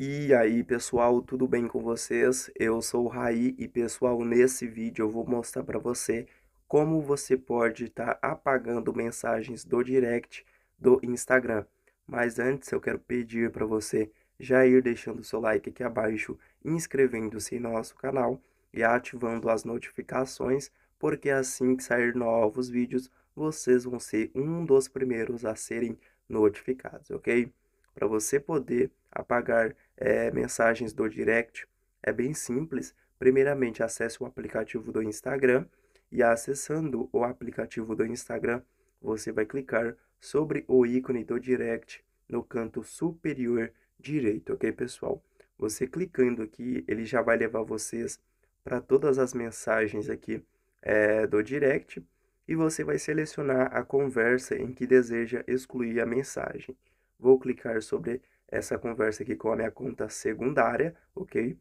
E aí pessoal, tudo bem com vocês? Eu sou o Raí e pessoal, nesse vídeo eu vou mostrar para você como você pode estar tá apagando mensagens do direct do Instagram. Mas antes eu quero pedir para você já ir deixando seu like aqui abaixo, inscrevendo-se em nosso canal e ativando as notificações, porque assim que sair novos vídeos, vocês vão ser um dos primeiros a serem notificados, ok? Para você poder apagar é, mensagens do direct? É bem simples. Primeiramente, acesse o aplicativo do Instagram e acessando o aplicativo do Instagram, você vai clicar sobre o ícone do direct no canto superior direito, ok, pessoal? Você clicando aqui, ele já vai levar vocês para todas as mensagens aqui é, do direct e você vai selecionar a conversa em que deseja excluir a mensagem. Vou clicar sobre essa conversa aqui com a minha conta secundária, ok?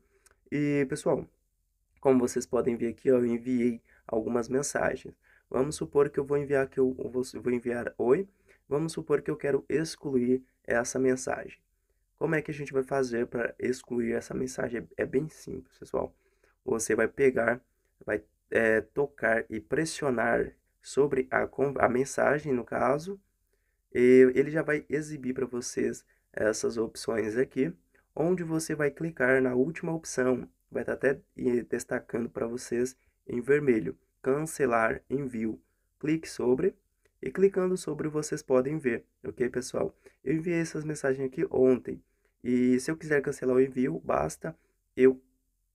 E pessoal, como vocês podem ver aqui, eu enviei algumas mensagens. Vamos supor que eu vou enviar que eu vou, vou enviar oi. Vamos supor que eu quero excluir essa mensagem. Como é que a gente vai fazer para excluir essa mensagem? É, é bem simples, pessoal. Você vai pegar, vai é, tocar e pressionar sobre a, a mensagem, no caso, e ele já vai exibir para vocês essas opções aqui, onde você vai clicar na última opção, vai estar tá até destacando para vocês em vermelho, cancelar envio. Clique sobre e clicando sobre vocês podem ver, ok pessoal? Eu enviei essas mensagens aqui ontem e se eu quiser cancelar o envio, basta eu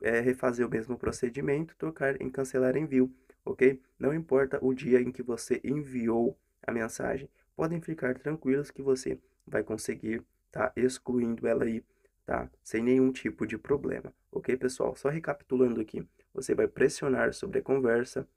é, refazer o mesmo procedimento, tocar em cancelar envio, ok? Não importa o dia em que você enviou a mensagem, podem ficar tranquilos que você vai conseguir tá? Excluindo ela aí, tá? Sem nenhum tipo de problema, ok, pessoal? Só recapitulando aqui, você vai pressionar sobre a conversa,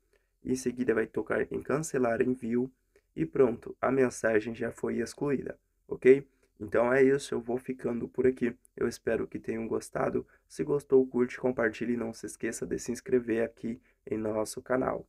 em seguida vai tocar em cancelar envio e pronto, a mensagem já foi excluída, ok? Então é isso, eu vou ficando por aqui. Eu espero que tenham gostado. Se gostou, curte, compartilhe e não se esqueça de se inscrever aqui em nosso canal.